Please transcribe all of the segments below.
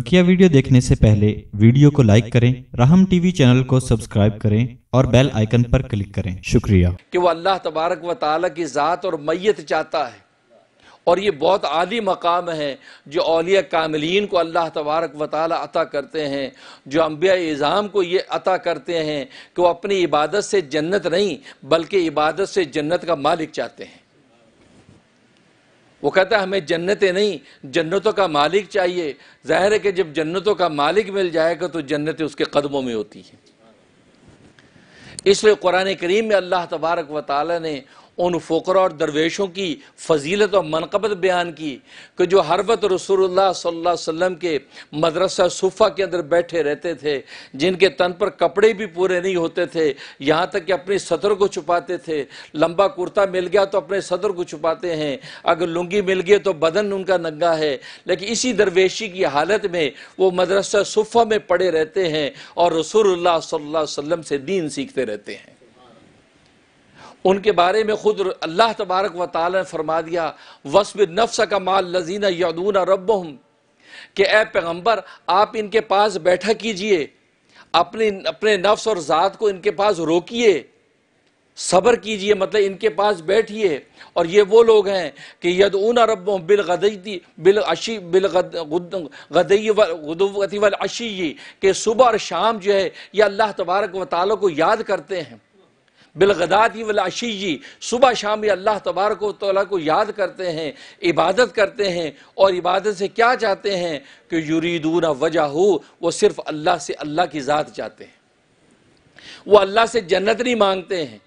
बकिया वीडियो देखने से पहले वीडियो को लाइक करें रहम टीवी चैनल को सब्सक्राइब करें और बेल आइकन पर क्लिक करें शुक्रिया कि वो अल्लाह तबारक व ताला की ज़ात और मैत चाहता है और ये बहुत आदि मकाम है जो अलिया कामलिन को अल्लाह तबारक व ताली अता करते हैं जो अम्बिया इज़ाम को ये अता करते हैं कि वो अपनी इबादत से जन्नत नहीं बल्कि इबादत से जन्नत का मालिक चाहते हैं वो कहता है हमें जन्नतें नहीं जन्नतों का मालिक चाहिए जाहिर है कि जब जन्नतों का मालिक मिल जाएगा तो जन्नतें उसके कदमों में होती हैं इसलिए कुरान करीम में अल्लाह तबारक व ताली ने उन फ़कर और दरवेशों की फजीलत और मनकबत बयान की कि जो हर वक्त रसूलुल्लाह सल्लल्लाहु अलैहि वसल्लम के मदरसा सूफ़ा के अंदर बैठे रहते थे जिनके तन पर कपड़े भी पूरे नहीं होते थे यहाँ तक कि अपने सदर को छुपाते थे लंबा कुर्ता मिल गया तो अपने सदर को छुपाते हैं अगर लुंगी मिल गई तो बदन उनका नंगा है लेकिन इसी दरवेशी की हालत में वो मदरसा सूफ़ा में पड़े रहते हैं और रसूलुल्लाह सल्लल्लाहु अलैहि वसल्लम से दीन सीखते रहते हैं उनके बारे में खुद अल्लाह तबारक व ताल ने फरमा दिया वसब नफ्स का माल लजीना यदून रब कि ए पैगम्बर आप इनके पास बैठा कीजिए अपने अपने नफ्स और ज़ात को इनके पास रोकिए सब्र कीजिए मतलब इनके पास बैठिए और ये वो लोग हैं कि यदून रब बिलगदी बिल बिलगदई वगदवती वल अशी कि सुबह और शाम जो है ये अल्लाह तबारक व ताल को याद करते हैं बिलगदात ही वलाशी जी सुबह शाम अल्लाह तबारक तला को याद करते हैं इबादत करते हैं और इबादत से क्या चाहते हैं कि यूरीदून वजह हो वो सिर्फ़ अल्लाह से अल्लाह की ज़ात चाहते हैं वो अल्लाह से जन्नत नहीं मांगते हैं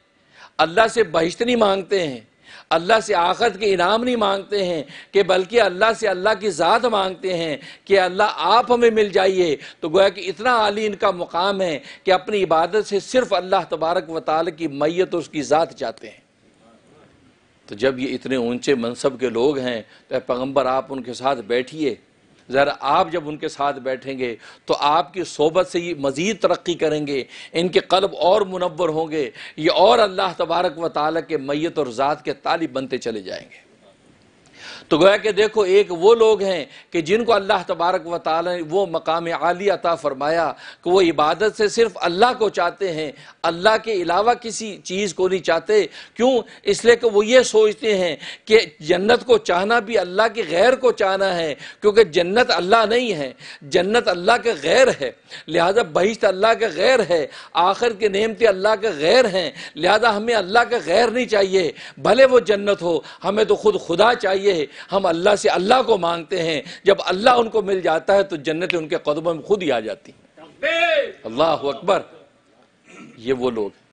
अल्लाह से बहिश्त नहीं मांगते हैं अल्लाह से आखरत के इनाम नहीं मांगते हैं कि बल्कि अल्लाह से अल्लाह की ज़ात मांगते हैं कि अल्लाह आप हमें मिल जाइए तो गोया कि इतना आली इनका मुकाम है कि अपनी इबादत से सिर्फ अल्लाह तबारक व ताल की मैत उसकी ज़ात चाहते हैं तो जब ये इतने ऊंचे मनसब के लोग हैं तो पैगम्बर आप उनके साथ बैठिए ज़रा आप जब उनके साथ बैठेंगे तो आपकी सोबत से ये मज़ीद तरक्की करेंगे इनके कलब और मुनवर होंगे ये और अल्लाह तबारक व ताली के मैत और ज़ात के तालिब बनते चले जाएंगे तो गोया कि देखो एक वो लोग हैं कि जिनको अल्लाह तबारक व ताल वो मकाम आली अता फरमाया कि वो इबादत से सिर्फ अल्लाह को चाहते हैं अल्लाह के अलावा किसी चीज़ को नहीं चाहते क्यों इसलिए कि वो ये सोचते हैं कि जन्नत को चाहना भी अल्लाह के गैर को चाहना है क्योंकि जन्नत अल्लाह नहीं है जन्नत अल्लाह के गैर है लिहाजा बहिश्त अल्लाह के गैर है आखिर के नियमते अल्लाह के गैर हैं लिहाजा हमें अल्लाह का गैर नहीं चाहिए भले वो जन्नत हो हमें तो खुद खुदा चाहिए हम अल्लाह से अल्लाह को मांगते हैं जब अल्लाह उनको मिल जाता है तो जन्नत उनके कदमों में खुद ही आ जाती है अल्लाह अकबर ये वो लोग